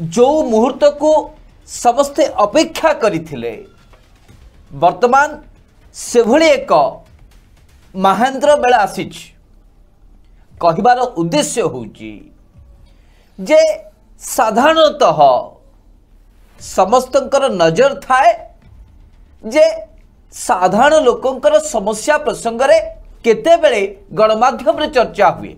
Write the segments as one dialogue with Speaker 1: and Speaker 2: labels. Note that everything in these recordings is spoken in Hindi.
Speaker 1: जो मुहूर्त को समस्ते अपेक्षा करते वर्तमान से भि एक महेन्द्र बेला आसी कहार उद्देश्य जे साधारणतः समस्त नजर थाए जे साधारण लोकंर समस्या प्रसंगे केत चर्चा हुए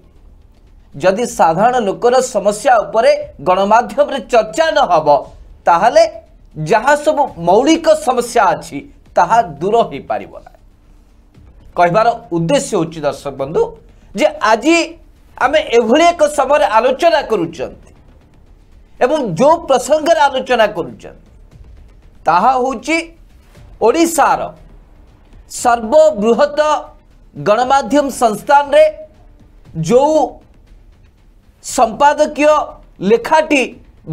Speaker 1: ଯଦି ସାଧାରଣ ଲୋକର ସମସ୍ୟା ଉପରେ ଗଣମାଧ୍ୟମରେ ଚର୍ଚ୍ଚା ନ ହେବ ତାହେଲେ ଯାହା ସବୁ ମୌଳିକ ସମସ୍ୟା ଅଛି ତାହା ଦୂର ହୋଇପାରିବ ନାହିଁ କହିବାର ଉଦ୍ଦେଶ୍ୟ ହେଉଛି ଦର୍ଶକ ବନ୍ଧୁ ଯେ ଆଜି ଆମେ ଏଭଳି ଏକ ସମୟରେ ଆଲୋଚନା କରୁଛନ୍ତି ଏବଂ ଯେଉଁ ପ୍ରସଙ୍ଗରେ ଆଲୋଚନା କରୁଛନ୍ତି ତାହା ହେଉଛି ଓଡ଼ିଶାର ସର୍ବବୃହତ ଗଣମାଧ୍ୟମ ସଂସ୍ଥାନରେ ଯେଉଁ संपादक लेखाटी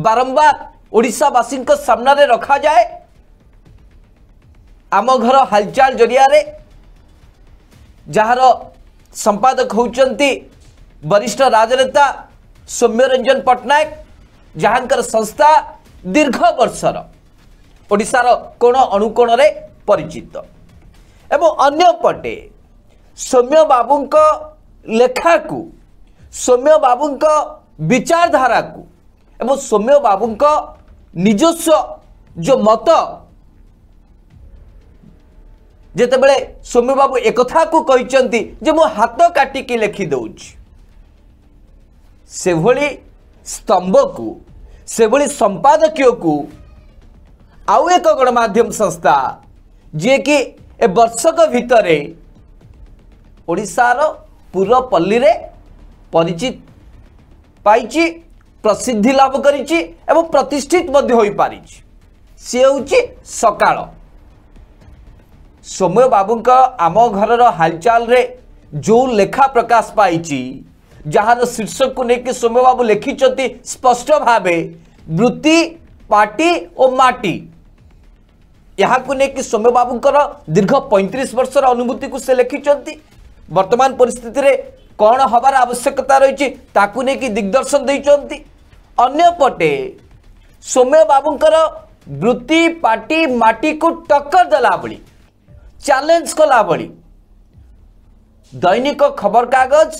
Speaker 1: बारंबार ओडावासी सामने रखा जाए आम घर हालचाल जरिया जार संपादक होती वरिष्ठ राजनेता सौम्य रंजन पट्टनायक जहाँ संस्था दीर्घ बर्षर ओडार कोण अणुकोण से परिचित एवं अंपटे सौम्य बाबू लेखा को ସୌମ୍ୟ ବାବୁଙ୍କ ବିଚାରଧାରାକୁ ଏବଂ ସୌମ୍ୟ ବାବୁଙ୍କ ନିଜସ୍ୱ ଯେଉଁ ମତ ଯେତେବେଳେ ସୌମ୍ୟ ବାବୁ ଏକଥାକୁ କହିଛନ୍ତି ଯେ ମୁଁ ହାତ କାଟିକି ଲେଖିଦେଉଛି ସେଭଳି ସ୍ତମ୍ଭକୁ ସେଭଳି ସମ୍ପାଦକୀୟକୁ ଆଉ ଏକ ଗଣମାଧ୍ୟମ ସଂସ୍ଥା ଯିଏକି ଏ ବର୍ଷକ ଭିତରେ ଓଡ଼ିଶାର ପୁରପଲ୍ଲୀରେ परिचित पाई प्रसिद्धि लाभ कर प्रतिष्ठित पारिजी सी हूँ सका सौम्य बाबू का आम घर हालचाल रे जो लेखा प्रकाश पाई जार शीर्षक को लेकिन सोम्य बाबू लिखिं स्पष्ट भाव वृत्ति पार्टी और माटी यहाँ कि सौम्य बाबूं दीर्घ पैंतीस वर्ष अनुभूति को से लिखिं बर्तमान पिस्थितर କ'ଣ ହେବାର ଆବଶ୍ୟକତା ରହିଛି ତାକୁ ନେଇକି ଦିଗ୍ଦର୍ଶନ ଦେଇଛନ୍ତି ଅନ୍ୟପଟେ ସୌମ୍ୟ ବାବୁଙ୍କର ବୃତ୍ତି ପାର୍ଟି ମାଟିକୁ ଟକ୍କର ଦେଲା ଭଳି ଚ୍ୟାଲେଞ୍ଜ କଲା ଭଳି ଦୈନିକ ଖବରକାଗଜ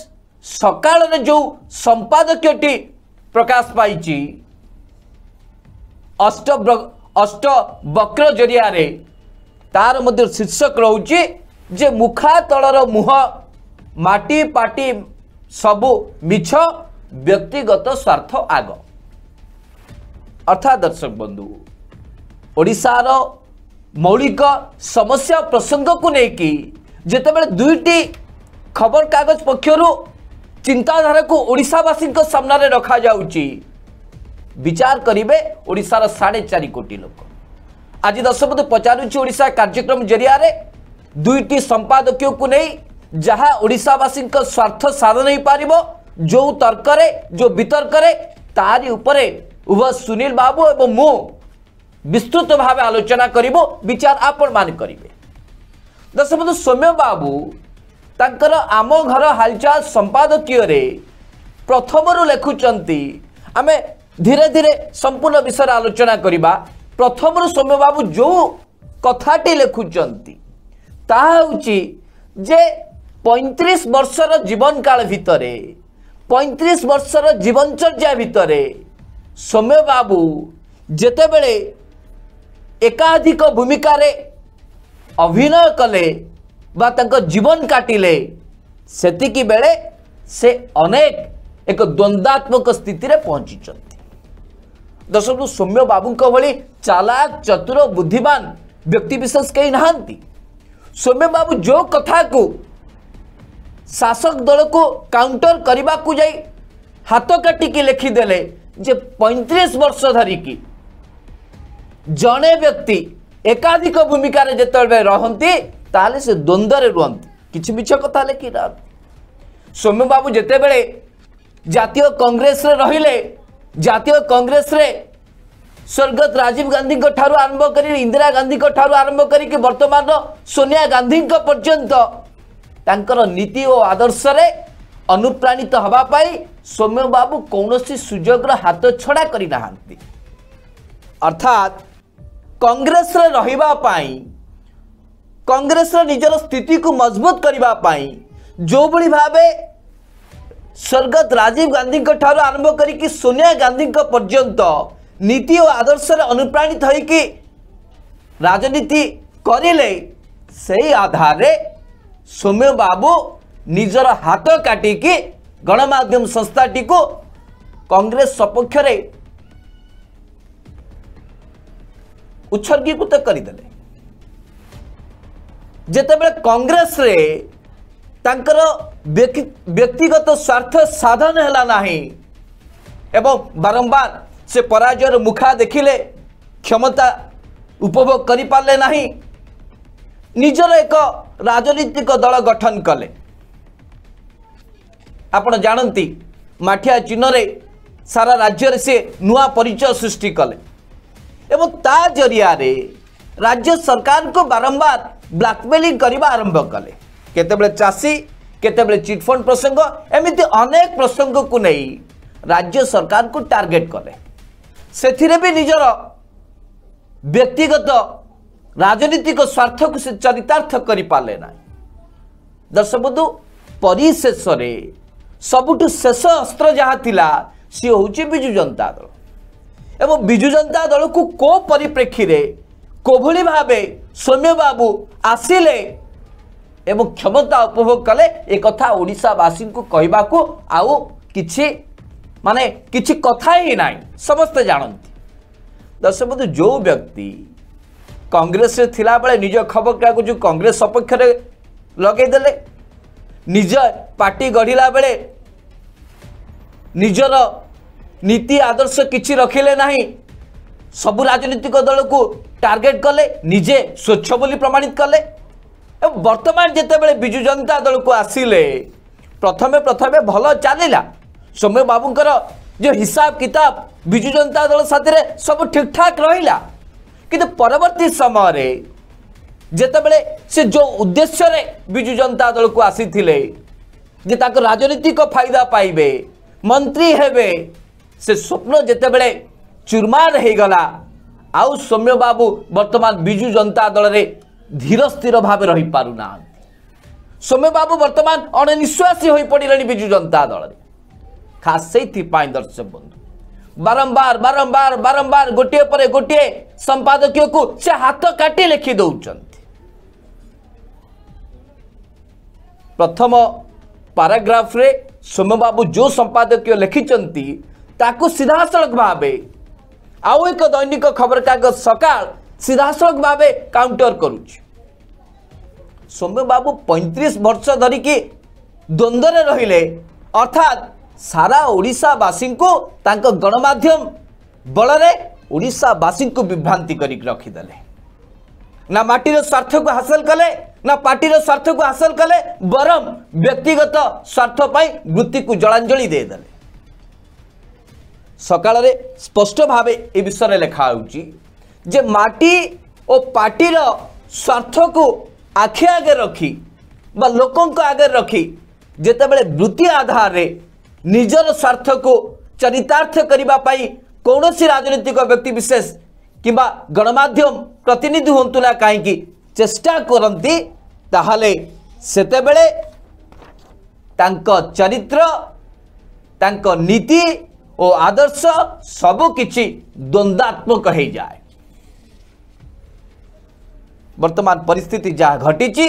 Speaker 1: ସକାଳରେ ଯେଉଁ ସମ୍ପାଦକୀୟଟି ପ୍ରକାଶ ପାଇଛି ଅଷ୍ଟ ଅଷ୍ଟ ବକ୍ର ଜରିଆରେ ତାର ମଧ୍ୟ ଶୀର୍ଷକ ରହୁଛି ଯେ ମୁଖା ତଳର ମୁହଁ माटी पार्टी सब मिछ व्यक्तिगत स्वार्थ आग अर्थात दर्शक बंधु ओडार मौलिक समस्या प्रसंग को लेकिन जिते बड़े दुईटी खबर कागज पक्षर चिंताधारा को ओडावासी सामने रखा जा विचार करेंगे ओडार साढ़े चार कोटी लोक आज दर्शक पचारूँ ओडा कार्यक्रम जरिया दुईटी संपादक को नहीं ଯାହା ଓଡ଼ିଶାବାସୀଙ୍କ ସ୍ୱାର୍ଥ ସାଧନ ହେଇପାରିବ ଯେଉଁ ତର୍କରେ ଯେଉଁ ବିତର୍କରେ ତାରି ଉପରେ ଉଭୟ ସୁନୀଲ ବାବୁ ଏବଂ ମୁଁ ବିସ୍ତୃତ ଭାବେ ଆଲୋଚନା କରିବୁ ବିଚାର ଆପଣମାନେ କରିବେ ଦଶବନ୍ଧୁ ସୌମ୍ୟ ବାବୁ ତାଙ୍କର ଆମ ଘର ହାଲଚାଲ ସମ୍ପାଦକୀୟରେ ପ୍ରଥମରୁ ଲେଖୁଛନ୍ତି ଆମେ ଧୀରେ ଧୀରେ ସମ୍ପୂର୍ଣ୍ଣ ବିଷୟରେ ଆଲୋଚନା କରିବା ପ୍ରଥମରୁ ସୌମ୍ୟ ବାବୁ ଯେଉଁ କଥାଟି ଲେଖୁଛନ୍ତି ତାହା ହେଉଛି ଯେ পঁয়ত্রিশ বর্ষর জীবনকাল ভিতরে পঁয়ত্রিশ বর্ষর জীবনচর্যা ভিতরে সৌম্যবাবু যেতবে একাধিক ভূমিকার অভিনয় কলে বা তাঁর জীবন কাটিলে সেতিকি বেড়ে সে অনেক এক দ্বন্দ্বাত্মক স্থিতিরে পৌঁছিছেন দর্শক সৌম্যবাবুঙ্ ভি চালাক চতুর বুদ্ধিমান ব্যক্তিবিশেষ কে না সৌম্যবাবু যে কথা शासक दल को काउंटर करने को जा हाथ काटिक लिखिदे जे पैंतीस वर्ष धरिकी जड़े व्यक्ति एकाधिक भूमिकार जो रहती से द्वंद रुहत कि मिछ कथा लिखी रहती सौम्य बाबू जिते बड़े जातीय कांग्रेस रे जातीय कांग्रेस रे स्वर्गत राजीव गांधी ठार आरंभ कर इंदिरा गांधी ठार आरंभ कर सोनिया गांधी पर्यंत ତାଙ୍କର ନୀତି ଓ ଆଦର୍ଶରେ ଅନୁପ୍ରାଣିତ ହେବା ପାଇଁ ସୌମ୍ୟବାବୁ କୌଣସି ସୁଯୋଗର ହାତ ଛଡ଼ା କରିନାହାନ୍ତି ଅର୍ଥାତ୍ କଂଗ୍ରେସରେ ରହିବା ପାଇଁ କଂଗ୍ରେସର ନିଜର ସ୍ଥିତିକୁ ମଜବୁତ କରିବା ପାଇଁ ଯେଉଁଭଳି ଭାବେ ସ୍ୱର୍ଗତ ରାଜୀବ ଗାନ୍ଧୀଙ୍କ ଠାରୁ ଆରମ୍ଭ କରିକି ସୋନିଆ ଗାନ୍ଧୀଙ୍କ ପର୍ଯ୍ୟନ୍ତ ନୀତି ଓ ଆଦର୍ଶରେ ଅନୁପ୍ରାଣିତ ହୋଇକି ରାଜନୀତି କରିଲେ ସେହି ଆଧାରରେ सौम्य बाबू निजर हाथ काटिकी गणमाध्यम संस्था टी कंग्रेस सपक्ष उत्सर्गीकृत करते कंग्रेस व्यक्तिगत स्वार्थ साधन है एवं बारंबार से पराजयर मुखा देखिले क्षमता उपभोग करी करें निजर एक রাজনৈতিক দল গঠন কলে আপনার জাঁতি মাঠিয়া চিহ্নরে সারা রাজ্যের সে নূয়া পরিচয় সৃষ্টি কলে এবং তা জরিয়ারে রাজ্য সরকারকে বারম্বার ব্ল্যাকমেলিং করা আরম্ভ কলে কেতবে চাষী কেতবে চিটফন্ড প্রসঙ্গ এমিতি অনেক প্রসঙ্গকু নেই রাজ্য সরকারকে টার্গেট কলে সেথিরে বি নিজের ব্যক্তিগত ରାଜନୀତିକ ସ୍ୱାର୍ଥକୁ ସେ ଚରିତାର୍ଥ କରିପାରିଲେ ନାହିଁ ଦର୍ଶକବନ୍ଧୁ ପରିଶେଷରେ ସବୁଠୁ ଶେଷ ଅସ୍ତ୍ର ଯାହା ଥିଲା ସିଏ ହେଉଛି ବିଜୁ ଜନତା ଦଳ ଏବଂ ବିଜୁ ଜନତା ଦଳକୁ କେଉଁ ପରିପ୍ରେକ୍ଷୀରେ କୋଭଳି ଭାବେ ସୌମ୍ୟବାବୁ ଆସିଲେ ଏବଂ କ୍ଷମତା ଉପଭୋଗ କଲେ ଏକଥା ଓଡ଼ିଶାବାସୀଙ୍କୁ କହିବାକୁ ଆଉ କିଛି ମାନେ କିଛି କଥା ହିଁ ନାହିଁ ସମସ୍ତେ ଜାଣନ୍ତି ଦର୍ଶକ ଯେଉଁ ବ୍ୟକ୍ତି কংগ্রেসে থাকলে নিজ খবর কাগজ কংগ্রেস সপক্ষে লগাইদেলে নিজ পার্টি গড়া বেড়ে নিজের নীতি আদর্শ কিছু রখিলে না সবু রাজনৈতিক দলকু টার্গেট কলে নিজে স্বচ্ছ বলে প্রমাণিত কলে এবং বর্তমান যেতবে বিজু জনতা দলকু আসলে প্রথমে প্রথমে ভালো চালিলা সৌম্য বাবুঙ্কর যে হিসাব কিতাব বিজু জনতা দল সাথে সব ঠিকঠাক রহিলা କିନ୍ତୁ ପରବର୍ତ୍ତୀ ସମୟରେ ଯେତେବେଳେ ସେ ଯେଉଁ ଉଦ୍ଦେଶ୍ୟରେ ବିଜୁ ଜନତା ଦଳକୁ ଆସିଥିଲେ ଯେ ତାଙ୍କ ରାଜନୈତିକ ଫାଇଦା ପାଇବେ ମନ୍ତ୍ରୀ ହେବେ ସେ ସ୍ୱପ୍ନ ଯେତେବେଳେ ଚୁର୍ମାର ହୋଇଗଲା ଆଉ ସୌମ୍ୟବାବୁ ବର୍ତ୍ତମାନ ବିଜୁ ଜନତା ଦଳରେ ଧୀର ସ୍ଥିର ଭାବେ ରହିପାରୁନାହାନ୍ତି ସୌମ୍ୟବାବୁ ବର୍ତ୍ତମାନ ଅଣନିଶ୍ୱାସୀ ହୋଇପଡ଼ିଲେଣି ବିଜୁ ଜନତା ଦଳରେ ଖାସ୍ ସେଇଥିପାଇଁ ଦର୍ଶକ ବନ୍ଧୁ ବାରମ୍ବାର ବାରମ୍ବାର ବାରମ୍ବାର ଗୋଟିଏ ପରେ ଗୋଟିଏ ସମ୍ପାଦକୀୟକୁ ସେ ହାତ କାଟି ଲେଖି ଦେଉଛନ୍ତି ପ୍ରଥମ ପାରାଗ୍ରାଫରେ ସୋମବାବୁ ଯେଉଁ ସମ୍ପାଦକୀୟ ଲେଖିଛନ୍ତି ତାକୁ ସିଧାସଳଖ ଭାବେ ଆଉ ଏକ ଦୈନିକ ଖବରକାଗଜ ସକାଳ ସିଧାସଳଖ ଭାବେ କାଉଣ୍ଟର କରୁଛି ସୋମ୍ୟବାବୁ ପଇଁତିରିଶ ବର୍ଷ ଧରିକି ଦ୍ୱନ୍ଦ୍ୱରେ ରହିଲେ ଅର୍ଥାତ୍ ସାରା ଓଡ଼ିଶାବାସୀଙ୍କୁ ତାଙ୍କ ଗଣମାଧ୍ୟମ ବଳରେ ଓଡ଼ିଶାବାସୀଙ୍କୁ ବିଭ୍ରାନ୍ତି କରିକି ରଖିଦେଲେ ନା ମାଟିର ସ୍ୱାର୍ଥକୁ ହାସଲ କଲେ ନା ପାର୍ଟିର ସ୍ୱାର୍ଥକୁ ହାସଲ କଲେ ବରଂ ବ୍ୟକ୍ତିଗତ ସ୍ୱାର୍ଥ ପାଇଁ ବୃତ୍ତିକୁ ଜଳାଞ୍ଜଳି ଦେଇଦେଲେ ସକାଳରେ ସ୍ପଷ୍ଟ ଭାବେ ଏ ବିଷୟରେ ଲେଖାହେଉଛି ଯେ ମାଟି ଓ ପାର୍ଟିର ସ୍ୱାର୍ଥକୁ ଆଖି ଆଗରେ ରଖି ବା ଲୋକଙ୍କ ଆଗରେ ରଖି ଯେତେବେଳେ ବୃତ୍ତି ଆଧାରରେ निजर स्वार्थ को चरितार्थ करने कौन सी राजनीतिक व्यक्ति विशेष कि गणमाध्यम प्रतिनिधि हूँ हूँना कहीं चेष्टा करती ताहले से चरित्र नीति और आदर्श सबकि द्वंद्वात्मक हो जाए बर्तमान पिस्थित जहाँ घटी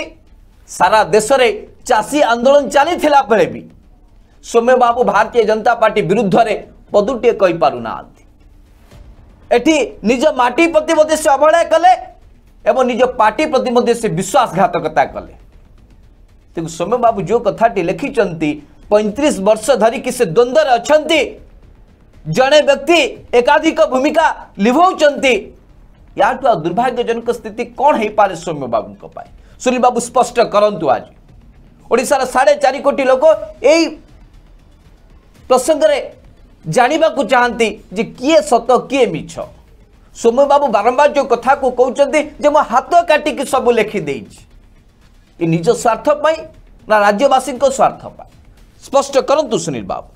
Speaker 1: सारा देश में चाषी आंदोलन चली भी सौम्य बाबू भारतीय जनता पार्टी विरुद्ध पदुटे निज मटी प्रति से अवहेला कले निज पार्टी प्रति से विश्वासघातकता कले तेणु सौम्य बाबू जो कथाटी लिखिंट पैंतीस वर्ष धरिकी से द्वंद्व अच्छा जड़े व्यक्ति एकाधिक भूमिका लिभौं या दुर्भाग्यजनक स्थिति कौन हो पाए सौम्य बाबू सुनील बाबू स्पष्ट करूँ आज ओडार साढ़े चार कोटी लोक ପ୍ରସଙ୍ଗରେ ଜାଣିବାକୁ ଚାହାନ୍ତି ଯେ କିଏ ସତ କିଏ ମିଛ ସୌମ୍ୟବାବୁ ବାରମ୍ବାର ଯେଉଁ କଥାକୁ କହୁଛନ୍ତି ଯେ ମୁଁ ହାତ କାଟିକି ସବୁ ଲେଖିଦେଇଛି ଏ ନିଜ ସ୍ୱାର୍ଥ ପାଇଁ ନା ରାଜ୍ୟବାସୀଙ୍କ ସ୍ୱାର୍ଥ ପାଇଁ ସ୍ପଷ୍ଟ କରନ୍ତୁ ସୁନୀଲ ବାବୁ